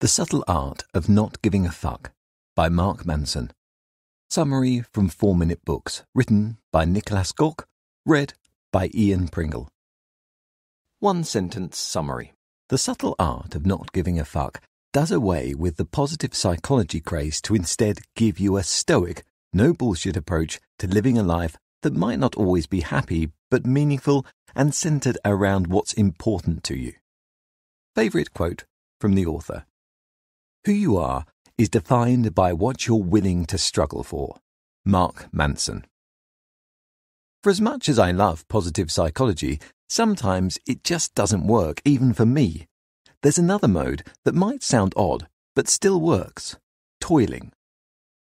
The Subtle Art of Not Giving a Fuck by Mark Manson. Summary from Four Minute Books, written by Nicholas Gork, read by Ian Pringle. One sentence summary The Subtle Art of Not Giving a Fuck does away with the positive psychology craze to instead give you a stoic, no bullshit approach to living a life that might not always be happy, but meaningful and centered around what's important to you. Favorite quote from the author. Who you are is defined by what you're willing to struggle for. Mark Manson. For as much as I love positive psychology, sometimes it just doesn't work, even for me. There's another mode that might sound odd, but still works toiling.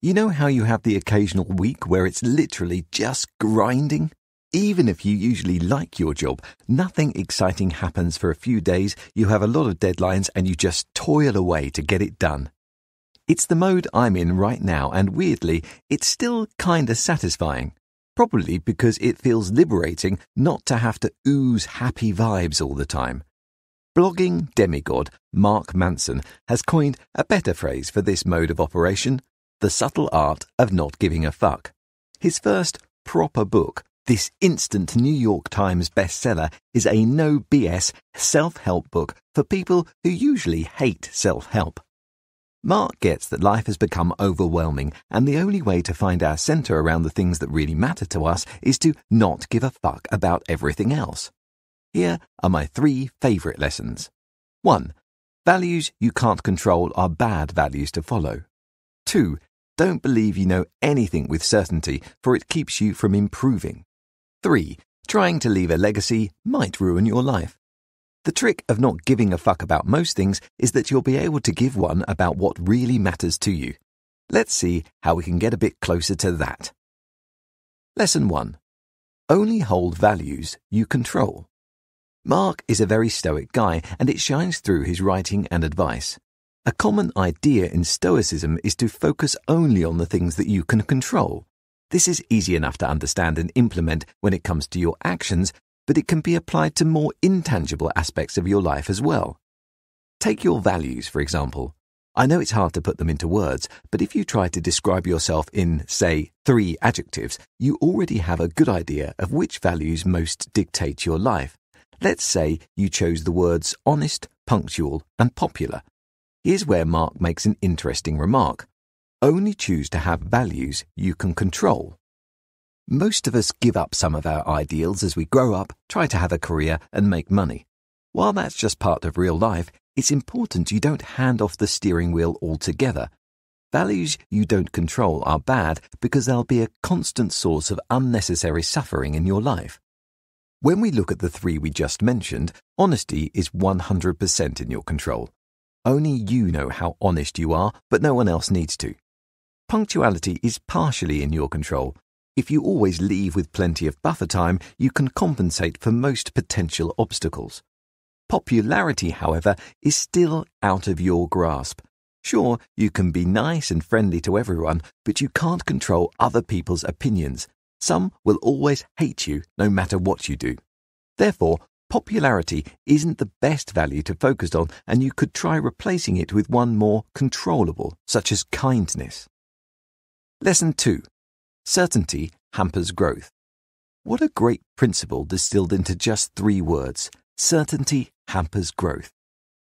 You know how you have the occasional week where it's literally just grinding? Even if you usually like your job, nothing exciting happens for a few days, you have a lot of deadlines, and you just toil away to get it done. It's the mode I'm in right now, and weirdly, it's still kinda satisfying. Probably because it feels liberating not to have to ooze happy vibes all the time. Blogging demigod Mark Manson has coined a better phrase for this mode of operation the subtle art of not giving a fuck. His first proper book this instant New York Times bestseller is a no BS self help book for people who usually hate self help. Mark gets that life has become overwhelming, and the only way to find our center around the things that really matter to us is to not give a fuck about everything else. Here are my three favorite lessons. 1. Values you can't control are bad values to follow. 2. Don't believe you know anything with certainty, for it keeps you from improving. 3. Trying to leave a legacy might ruin your life. The trick of not giving a fuck about most things is that you'll be able to give one about what really matters to you. Let's see how we can get a bit closer to that. Lesson 1 Only hold values you control. Mark is a very stoic guy, and it shines through his writing and advice. A common idea in Stoicism is to focus only on the things that you can control. This is easy enough to understand and implement when it comes to your actions, but it can be applied to more intangible aspects of your life as well. Take your values, for example. I know it's hard to put them into words, but if you try to describe yourself in, say, three adjectives, you already have a good idea of which values most dictate your life. Let's say you chose the words honest, punctual, and popular. Here's where Mark makes an interesting remark only choose to have values you can control. Most of us give up some of our ideals as we grow up, try to have a career, and make money. While that's just part of real life, it's important you don't hand off the steering wheel altogether. Values you don't control are bad because they'll be a constant source of unnecessary suffering in your life. When we look at the three we just mentioned, honesty is 100% in your control. Only you know how honest you are, but no one else needs to. Punctuality is partially in your control. If you always leave with plenty of buffer time, you can compensate for most potential obstacles. Popularity, however, is still out of your grasp. Sure, you can be nice and friendly to everyone, but you can't control other people's opinions. Some will always hate you no matter what you do. Therefore, popularity isn't the best value to focus on, and you could try replacing it with one more controllable, such as kindness. Lesson 2 Certainty Hampers Growth. What a great principle distilled into just three words certainty hampers growth.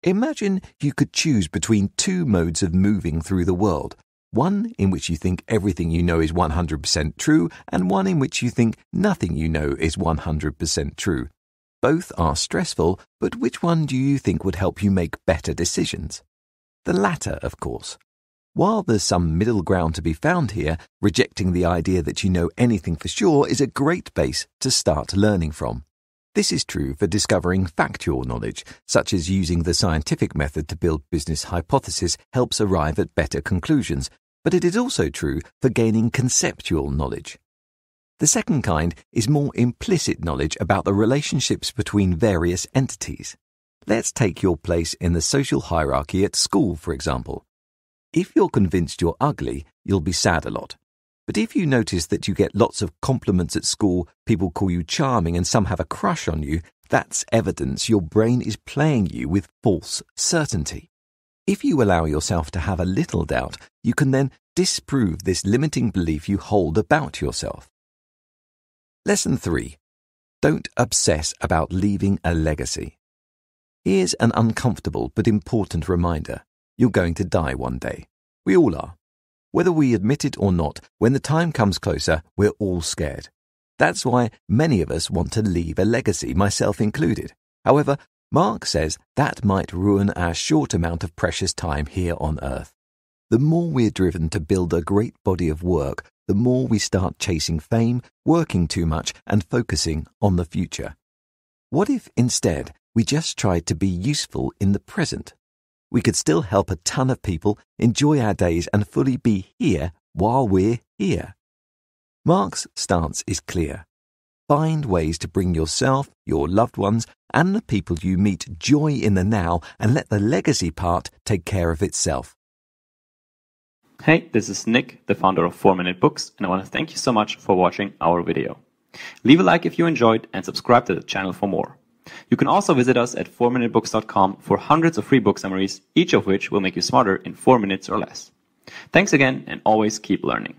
Imagine you could choose between two modes of moving through the world one in which you think everything you know is 100% true, and one in which you think nothing you know is 100% true. Both are stressful, but which one do you think would help you make better decisions? The latter, of course. While there's some middle ground to be found here, rejecting the idea that you know anything for sure is a great base to start learning from. This is true for discovering factual knowledge, such as using the scientific method to build business hypotheses helps arrive at better conclusions, but it is also true for gaining conceptual knowledge. The second kind is more implicit knowledge about the relationships between various entities. Let's take your place in the social hierarchy at school, for example. If you're convinced you're ugly, you'll be sad a lot. But if you notice that you get lots of compliments at school, people call you charming, and some have a crush on you, that's evidence your brain is playing you with false certainty. If you allow yourself to have a little doubt, you can then disprove this limiting belief you hold about yourself. Lesson 3 Don't obsess about leaving a legacy. Here's an uncomfortable but important reminder. You're going to die one day. We all are. Whether we admit it or not, when the time comes closer, we're all scared. That's why many of us want to leave a legacy, myself included. However, Mark says that might ruin our short amount of precious time here on Earth. The more we're driven to build a great body of work, the more we start chasing fame, working too much, and focusing on the future. What if instead we just tried to be useful in the present we could still help a ton of people enjoy our days and fully be here while we're here. Mark's stance is clear. Find ways to bring yourself, your loved ones, and the people you meet joy in the now and let the legacy part take care of itself. Hey, this is Nick, the founder of 4 Minute Books, and I want to thank you so much for watching our video. Leave a like if you enjoyed and subscribe to the channel for more. You can also visit us at 4minutebooks.com for hundreds of free book summaries, each of which will make you smarter in 4 minutes or less. Thanks again, and always keep learning.